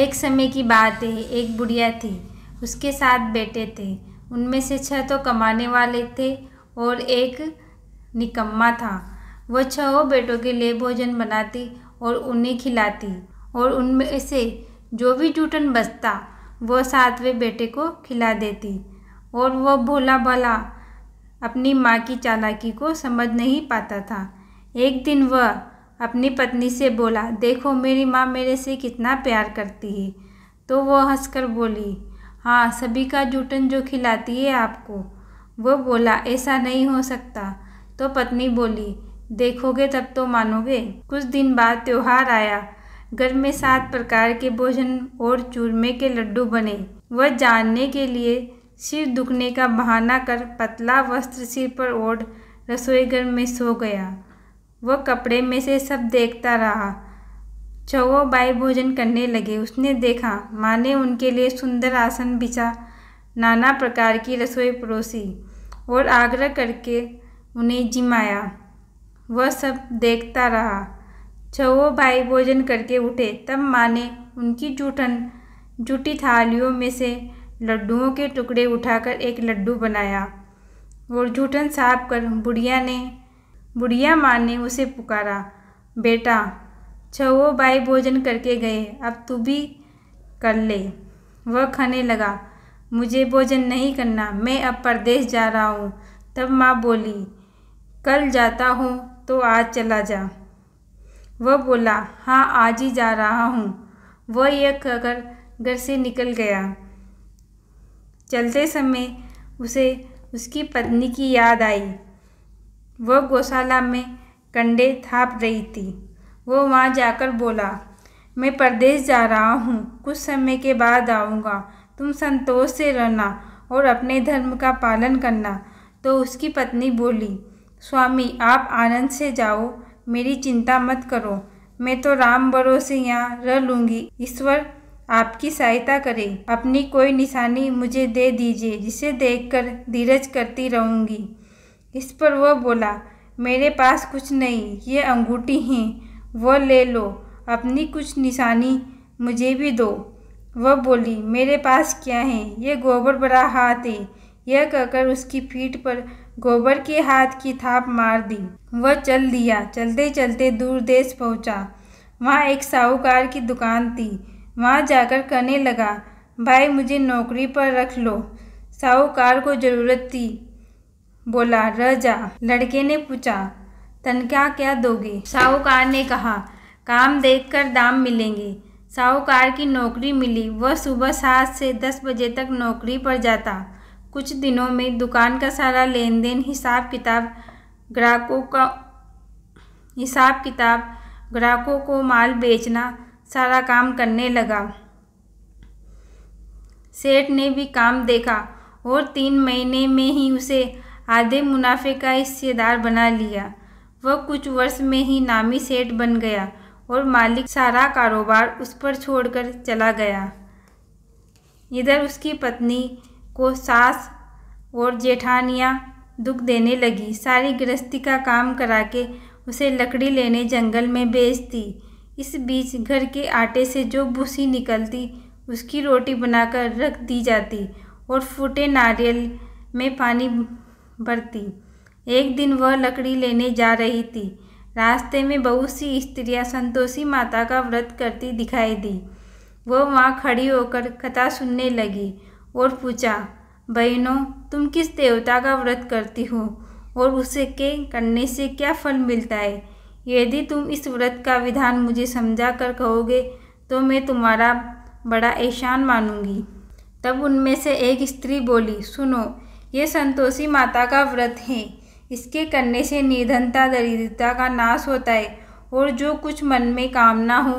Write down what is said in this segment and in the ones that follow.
एक समय की बात है एक बुढ़िया थी उसके साथ बेटे थे उनमें से छह तो कमाने वाले थे और एक निकम्मा था वह छह बेटों के लिए भोजन बनाती और उन्हें खिलाती और उनमें से जो भी टूटन बचता वो सातवें बेटे को खिला देती और वह भोला भला अपनी माँ की चालाकी को समझ नहीं पाता था एक दिन वह अपनी पत्नी से बोला देखो मेरी माँ मेरे से कितना प्यार करती है तो वो हंसकर बोली हाँ सभी का जूटन जो खिलाती है आपको वो बोला ऐसा नहीं हो सकता तो पत्नी बोली देखोगे तब तो मानोगे कुछ दिन बाद त्यौहार आया घर में सात प्रकार के भोजन और चूरमे के लड्डू बने वह जानने के लिए सिर दुखने का बहाना कर पतला वस्त्र सिर पर ओढ़ रसोई घर में सो गया वह कपड़े में से सब देखता रहा बाई भोजन करने लगे उसने देखा माँ ने उनके लिए सुंदर आसन बिछा नाना प्रकार की रसोई परोसी और आग्रह करके उन्हें जिमाया वह सब देखता रहा छवो भाई भोजन करके उठे तब माँ ने उनकी जूठन जूठी थालियों में से लड्डुओं के टुकड़े उठाकर एक लड्डू बनाया और जूठन साफ कर बुढ़िया ने बुढ़िया माँ ने उसे पुकारा बेटा छो भाई भोजन करके गए अब तू भी कर ले वह खाने लगा मुझे भोजन नहीं करना मैं अब परदेश जा रहा हूँ तब माँ बोली कल जाता हूँ तो आज चला जा वह बोला हाँ आज ही जा रहा हूँ वह यह कहकर घर से निकल गया चलते समय उसे उसकी पत्नी की याद आई वह गौशाला में कंडे थाप रही थी वो वहाँ जाकर बोला मैं प्रदेश जा रहा हूँ कुछ समय के बाद आऊँगा तुम संतोष से रहना और अपने धर्म का पालन करना तो उसकी पत्नी बोली स्वामी आप आनंद से जाओ मेरी चिंता मत करो मैं तो राम भरोसे यहाँ रह लूँगी ईश्वर आपकी सहायता करे अपनी कोई निशानी मुझे दे दीजिए जिसे देखकर धीरज करती रहूँगी इस पर वह बोला मेरे पास कुछ नहीं ये अंगूठी हैं वह ले लो अपनी कुछ निशानी मुझे भी दो वह बोली मेरे पास क्या है ये गोबर बड़ा हाथ है यह कहकर उसकी पीठ पर गोबर के हाथ की थाप मार दी वह चल दिया चलते चलते दूर देश पहुंचा वहाँ एक साहूकार की दुकान थी वहाँ जाकर कहने लगा भाई मुझे नौकरी पर रख लो साहूकार को ज़रूरत थी बोला रजा लड़के ने पूछा तनख्वाह क्या दोगे साहूकार ने कहा काम देखकर दाम मिलेंगे साहूकार की नौकरी मिली वह सुबह सात से दस बजे तक नौकरी पर जाता कुछ दिनों में दुकान का सारा लेन देन हिसाब किताब ग्राहकों का हिसाब किताब ग्राहकों को माल बेचना सारा काम करने लगा सेठ ने भी काम देखा और तीन महीने में ही उसे आधे मुनाफे का हिस्सेदार बना लिया वह कुछ वर्ष में ही नामी सेठ बन गया और मालिक सारा कारोबार उस पर छोड़कर चला गया इधर उसकी पत्नी को सास और जेठानियाँ दुख देने लगी सारी गृहस्थी का काम करा के उसे लकड़ी लेने जंगल में बेच दी इस बीच घर के आटे से जो भूसी निकलती उसकी रोटी बनाकर रख दी जाती और फूटे नारियल में पानी बरती एक दिन वह लकड़ी लेने जा रही थी रास्ते में बहुत सी स्त्रियां संतोषी माता का व्रत करती दिखाई दी वह वहाँ खड़ी होकर कथा सुनने लगी और पूछा बहनों तुम किस देवता का व्रत करती हो और उसे के करने से क्या फल मिलता है यदि तुम इस व्रत का विधान मुझे समझा कर कहोगे तो मैं तुम्हारा बड़ा एहसान मानूंगी तब उनमें से एक स्त्री बोली सुनो ये संतोषी माता का व्रत है इसके करने से निर्धनता दरिद्रता का नाश होता है और जो कुछ मन में कामना हो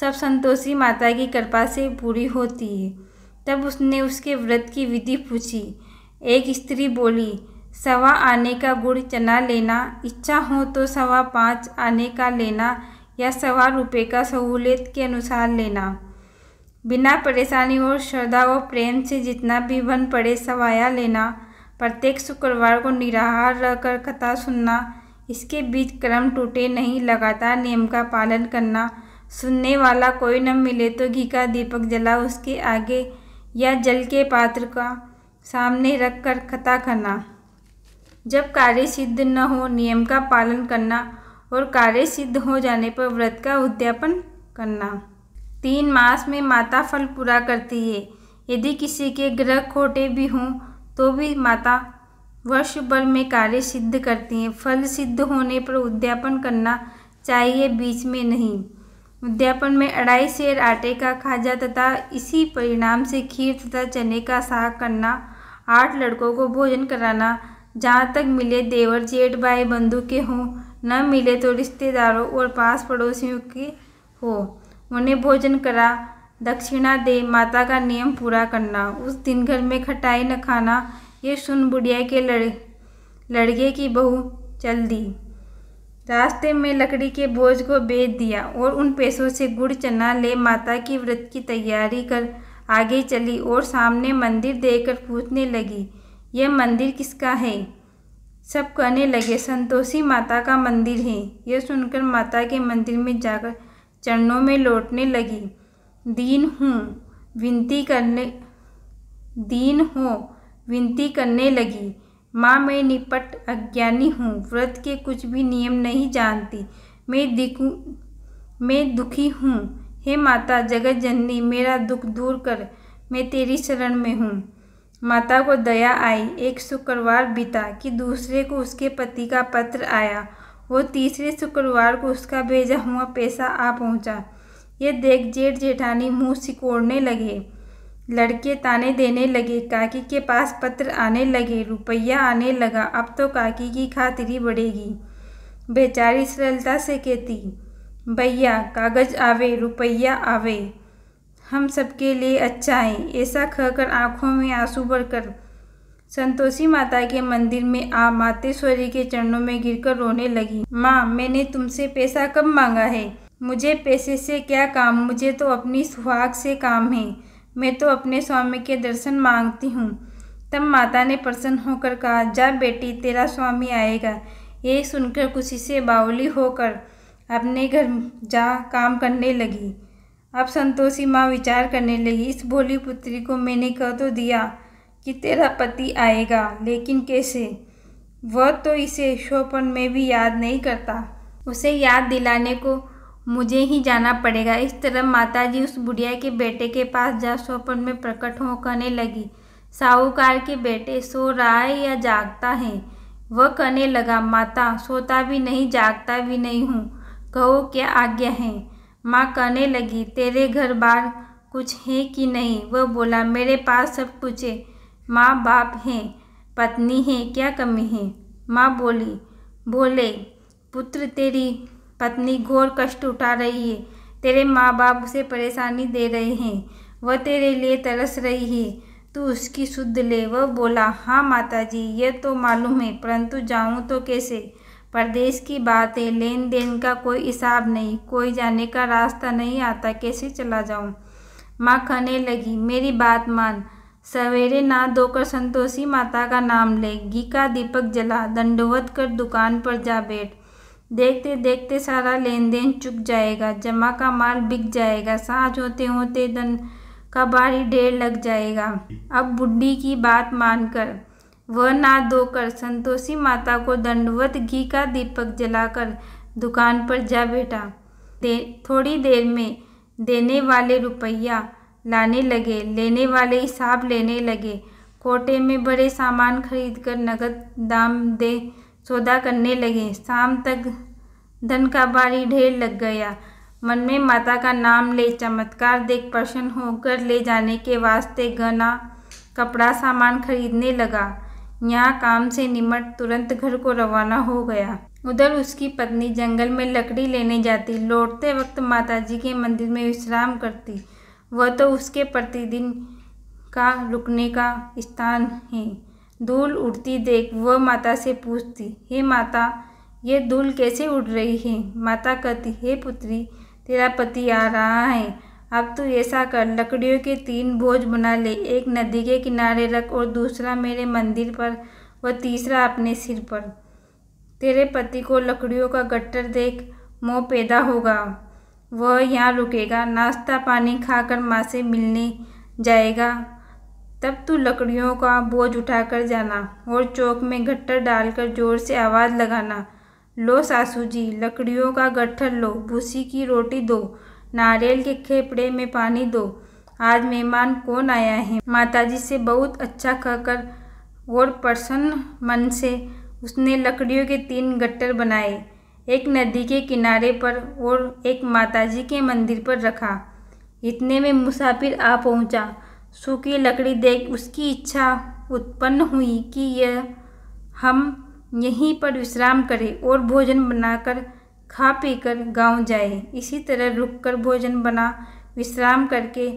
सब संतोषी माता की कृपा से पूरी होती है तब उसने उसके व्रत की विधि पूछी एक स्त्री बोली सवा आने का गुड़ चना लेना इच्छा हो तो सवा पाँच आने का लेना या सवा रुपये का सहूलियत के अनुसार लेना बिना परेशानी और श्रद्धा व प्रेम से जितना भी बन पड़े सवाया लेना प्रत्येक शुक्रवार को निराहार रहकर कथा सुनना इसके बीच क्रम टूटे नहीं लगातार नियम का पालन करना सुनने वाला कोई न मिले तो घी का दीपक जला उसके आगे या जल के पात्र का सामने रख कर कथा करना जब कार्य सिद्ध न हो नियम का पालन करना और कार्य सिद्ध हो जाने पर व्रत का उद्यापन करना तीन मास में माता फल पूरा करती है यदि किसी के ग्रह खोटे भी हों तो भी माता वर्ष भर में कार्य सिद्ध करती हैं फल सिद्ध होने पर उद्यापन करना चाहिए बीच में नहीं उद्यापन में अढ़ाई शेर आटे का खाजा तथा इसी परिणाम से खीर तथा चने का साग करना आठ लड़कों को भोजन कराना जहाँ तक मिले देवर जेठ भाई बंधु के हों न मिले तो रिश्तेदारों और पास पड़ोसियों के हो उन्हें भोजन करा दक्षिणा दे माता का नियम पूरा करना उस दिन घर में खटाई न खाना ये सुन बुढ़िया के लड़ लड़के की बहू चल दी रास्ते में लकड़ी के बोझ को बेच दिया और उन पैसों से गुड़ चना ले माता की व्रत की तैयारी कर आगे चली और सामने मंदिर देखकर पूछने लगी यह मंदिर किसका है सब कहने लगे संतोषी माता का मंदिर है यह सुनकर माता के मंदिर में जाकर चरणों में लौटने लगी दीन हूँ विनती करने दीन हो विनती करने लगी माँ मैं निपट अज्ञानी हूँ व्रत के कुछ भी नियम नहीं जानती मैं दिखू मैं दुखी हूँ हे माता जगत जननी मेरा दुख दूर कर मैं तेरी शरण में हूँ माता को दया आई एक शुक्रवार बीता कि दूसरे को उसके पति का पत्र आया वो तीसरे शुक्रवार को उसका भेजा हुआ पैसा आ पहुँचा ये देख जेठ जेठानी मुंह सिकोड़ने लगे लड़के ताने देने लगे काकी के पास पत्र आने लगे रुपया आने लगा अब तो काकी की खातिरी बढ़ेगी बेचारी सरलता से कहती भैया कागज आवे रुपया आवे हम सबके लिए अच्छा है ऐसा कहकर आंखों में आंसू भरकर संतोषी माता के मंदिर में आ मातेश्वरी के चरणों में गिरकर रोने लगी माँ मैंने तुमसे पैसा कब मांगा है मुझे पैसे से क्या काम मुझे तो अपनी सुहाग से काम है मैं तो अपने स्वामी के दर्शन मांगती हूँ तब माता ने प्रसन्न होकर कहा जा बेटी तेरा स्वामी आएगा ये सुनकर खुशी से बावली होकर अपने घर जा काम करने लगी अब संतोषी माँ विचार करने लगी इस भोली पुत्री को मैंने कह तो दिया कि तेरा पति आएगा लेकिन कैसे वह तो इसे शोपन में भी याद नहीं करता उसे याद दिलाने को मुझे ही जाना पड़ेगा इस तरह माताजी उस बुढ़िया के बेटे के पास जा स्वप्न में प्रकट हो कहने लगी साहूकार के बेटे सो रहा है या जागता है वह कहने लगा माता सोता भी नहीं जागता भी नहीं हूँ कहो क्या आज्ञा है माँ कहने लगी तेरे घर बार कुछ है कि नहीं वह बोला मेरे पास सब कुछ है माँ बाप हैं पत्नी है क्या कमी है माँ बोली बोले पुत्र तेरी पत्नी घोर कष्ट उठा रही है तेरे माँ बाप उसे परेशानी दे रहे हैं वह तेरे लिए तरस रही है तू उसकी शुद्ध ले वह बोला हाँ माता जी यह तो मालूम है परंतु जाऊँ तो कैसे परदेश की बात है लेन देन का कोई हिसाब नहीं कोई जाने का रास्ता नहीं आता कैसे चला जाऊँ माँ कहने लगी मेरी बात मान सवेरे ना धोकर संतोषी माता का नाम ले घी का दीपक जला दंडवत कर दुकान पर जा बैठ देखते देखते सारा लेन देन चुक जाएगा जमा का माल बिक जाएगा साँझ होते होते धन का भारी ढेर लग जाएगा अब बुढ़ी की बात मानकर वह ना धोकर संतोषी माता को दंडवत घी का दीपक जलाकर दुकान पर जा बैठा दे थोड़ी देर में देने वाले रुपया लाने लगे लेने वाले हिसाब लेने लगे कोटे में बड़े सामान खरीद कर नगद दाम दे सौदा करने लगे शाम तक धन का भारी ढेर लग गया मन में माता का नाम ले चमत्कार देख प्रसन्न होकर ले जाने के वास्ते गना कपड़ा सामान खरीदने लगा यहाँ काम से निमट तुरंत घर को रवाना हो गया उधर उसकी पत्नी जंगल में लकड़ी लेने जाती लौटते वक्त माताजी के मंदिर में विश्राम करती वह तो उसके प्रतिदिन का रुकने का स्थान है धूल उड़ती देख वह माता से पूछती हे माता ये धूल कैसे उड़ रही है माता कहती हे पुत्री तेरा पति आ रहा है अब तू ऐसा कर लकड़ियों के तीन बोझ बना ले एक नदी के किनारे रख और दूसरा मेरे मंदिर पर व तीसरा अपने सिर पर तेरे पति को लकड़ियों का गट्टर देख मोह पैदा होगा वह यहाँ रुकेगा नाश्ता पानी खाकर माँ से मिलने जाएगा तब तू तो लकड़ियों का बोझ उठाकर जाना और चौक में गट्ठर डालकर जोर से आवाज़ लगाना लो सासू जी लकड़ियों का गट्ठर लो भूसी की रोटी दो नारियल के खेपड़े में पानी दो आज मेहमान कौन आया है माताजी से बहुत अच्छा कहकर और प्रसन्न मन से उसने लकड़ियों के तीन गट्टर बनाए एक नदी के किनारे पर और एक माताजी के मंदिर पर रखा इतने में मुसाफिर आ पहुंचा सूखी लकड़ी देख उसकी इच्छा उत्पन्न हुई कि यह हम यहीं पर विश्राम करें और भोजन बनाकर खा पीकर गांव जाए इसी तरह रुककर भोजन बना विश्राम करके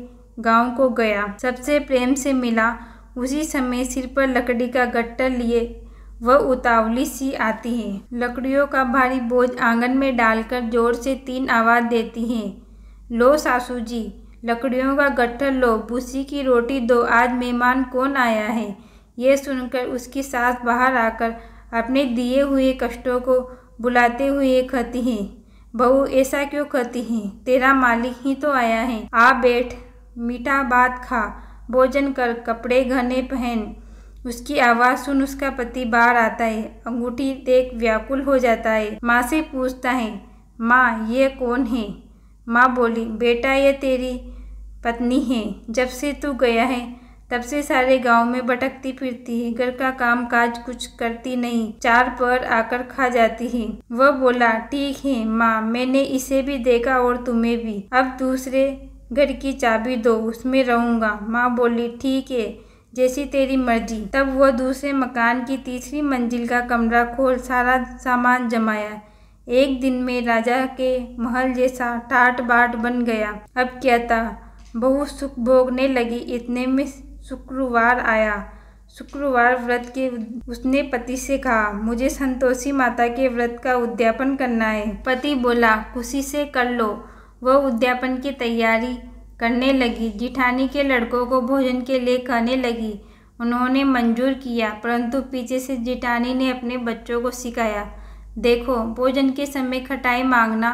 गांव को गया सबसे प्रेम से मिला उसी समय सिर पर लकड़ी का गट्टर लिए वह उतावली सी आती है लकड़ियों का भारी बोझ आंगन में डालकर जोर से तीन आवाज़ देती हैं लो सासू जी लकड़ियों का गट्ठर लो भूसी की रोटी दो आज मेहमान कौन आया है यह सुनकर उसकी सास बाहर आकर अपने दिए हुए कष्टों को बुलाते हुए कहती हैं बहू ऐसा क्यों कहती हैं तेरा मालिक ही तो आया है आ बैठ मीठा बात खा भोजन कर कपड़े घने पहन उसकी आवाज़ सुन उसका पति बाहर आता है अंगूठी देख व्याकुल हो जाता है माँ से पूछता है माँ ये कौन है माँ बोली बेटा यह तेरी पत्नी है जब से तू गया है तब से सारे गांव में भटकती फिरती है घर का काम काज कुछ करती नहीं चार पर आकर खा जाती है वह बोला ठीक है माँ मैंने इसे भी देखा और तुम्हें भी अब दूसरे घर की चाबी दो उसमें रहूँगा माँ बोली ठीक है जैसी तेरी मर्जी तब वह दूसरे मकान की तीसरी मंजिल का कमरा खोल सारा सामान जमाया एक दिन में राजा के महल जैसा टाट बाट बन गया अब क्या था बहुत सुख भोगने लगी इतने में शुक्रवार आया शुक्रवार व्रत के उसने पति से कहा मुझे संतोषी माता के व्रत का उद्यापन करना है पति बोला खुशी से कर लो वह उद्यापन की तैयारी करने लगी जिठानी के लड़कों को भोजन के लिए कहने लगी उन्होंने मंजूर किया परंतु पीछे से जिठानी ने अपने बच्चों को सिखाया देखो भोजन के समय खटाई मांगना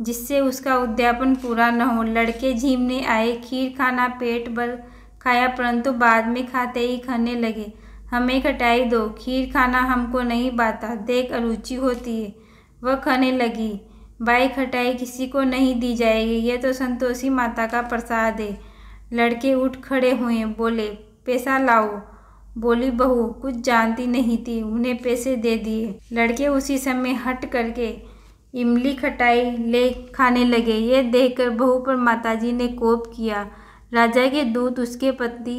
जिससे उसका उद्यापन पूरा न हो लड़के झीमने आए खीर खाना पेट भर खाया परंतु बाद में खाते ही खाने लगे हमें खटाई दो खीर खाना हमको नहीं बाता देख अरुचि होती है वह खाने लगी बाई खटाई किसी को नहीं दी जाएगी यह तो संतोषी माता का प्रसाद है लड़के उठ खड़े हुए बोले पैसा लाओ बोली बहू कुछ जानती नहीं थी उन्हें पैसे दे दिए लड़के उसी समय हट करके इमली खटाई ले खाने लगे ये देखकर बहू पर माताजी ने कोप किया राजा के दूत उसके पति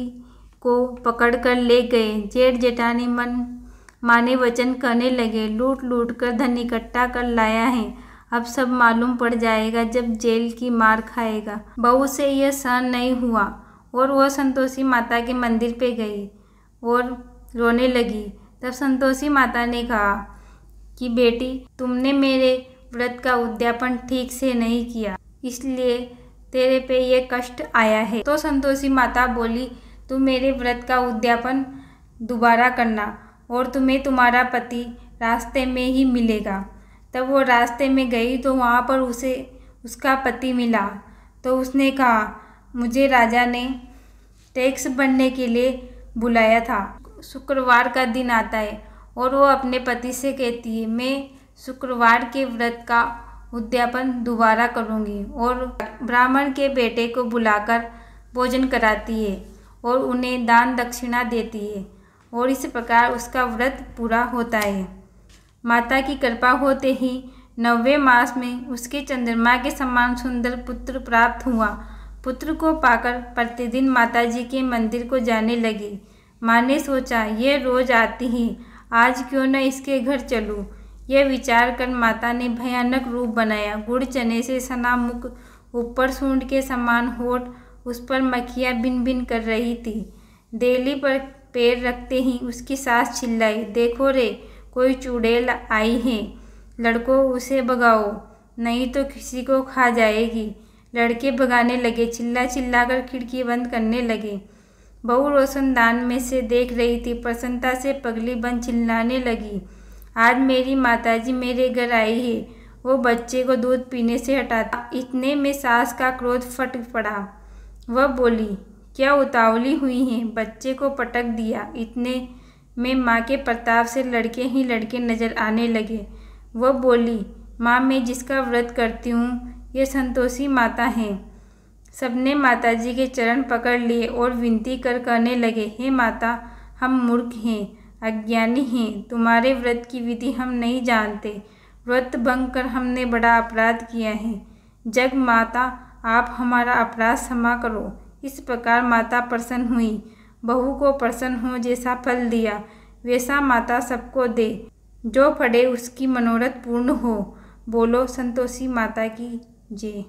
को पकड़ कर ले गए जेठ जेठानी मन माने वचन करने लगे लूट लूट कर धन इकट्ठा कर लाया है अब सब मालूम पड़ जाएगा जब जेल की मार खाएगा बहू से यह सहन नहीं हुआ और वह संतोषी माता के मंदिर पे गई और रोने लगी तब संतोषी माता ने कहा कि बेटी तुमने मेरे व्रत का उद्यापन ठीक से नहीं किया इसलिए तेरे पे ये कष्ट आया है तो संतोषी माता बोली तुम मेरे व्रत का उद्यापन दोबारा करना और तुम्हें तुम्हारा पति रास्ते में ही मिलेगा तब वो रास्ते में गई तो वहाँ पर उसे उसका पति मिला तो उसने कहा मुझे राजा ने टैक्स भरने के लिए बुलाया था शुक्रवार का दिन आता है और वो अपने पति से कहती है मैं शुक्रवार के व्रत का उद्यापन दोबारा करूँगी और ब्राह्मण के बेटे को बुलाकर भोजन कराती है और उन्हें दान दक्षिणा देती है और इस प्रकार उसका व्रत पूरा होता है माता की कृपा होते ही नवे मास में उसके चंद्रमा के समान सुंदर पुत्र प्राप्त हुआ पुत्र को पाकर प्रतिदिन माताजी के मंदिर को जाने लगी माँ ने सोचा ये रोज आती ही आज क्यों न इसके घर चलूँ यह विचार कर माता ने भयानक रूप बनाया गुड़ चने से सना मुख ऊपर सूंड के समान होठ उस पर मक्खियाँ बिन बिन कर रही थी देली पर पैर रखते ही उसकी सास चिल्लाई देखो रे कोई चुड़ैल आई है लड़को उसे भगाओ नहीं तो किसी को खा जाएगी लड़के भगाने लगे चिल्ला चिल्ला कर खिड़की बंद करने लगे बहू रोशनदान में से देख रही थी प्रसन्नता से पगली बंद चिल्लाने लगी आज मेरी माताजी मेरे घर आई है वो बच्चे को दूध पीने से हटाता इतने में सास का क्रोध फट पड़ा वह बोली क्या उतावली हुई है बच्चे को पटक दिया इतने में माँ के प्रताप से लड़के ही लड़के नज़र आने लगे वह बोली माँ मैं जिसका व्रत करती हूँ ये संतोषी माता हैं सबने माताजी के चरण पकड़ लिए और विनती कर कहने लगे हे माता हम मूर्ख हैं अज्ञानी हैं तुम्हारे व्रत की विधि हम नहीं जानते व्रत भंग कर हमने बड़ा अपराध किया है जग माता आप हमारा अपराध क्षमा करो इस प्रकार माता प्रसन्न हुई बहू को प्रसन्न हो जैसा फल दिया वैसा माता सबको दे जो फड़े उसकी मनोरथ पूर्ण हो बोलो संतोषी माता की जी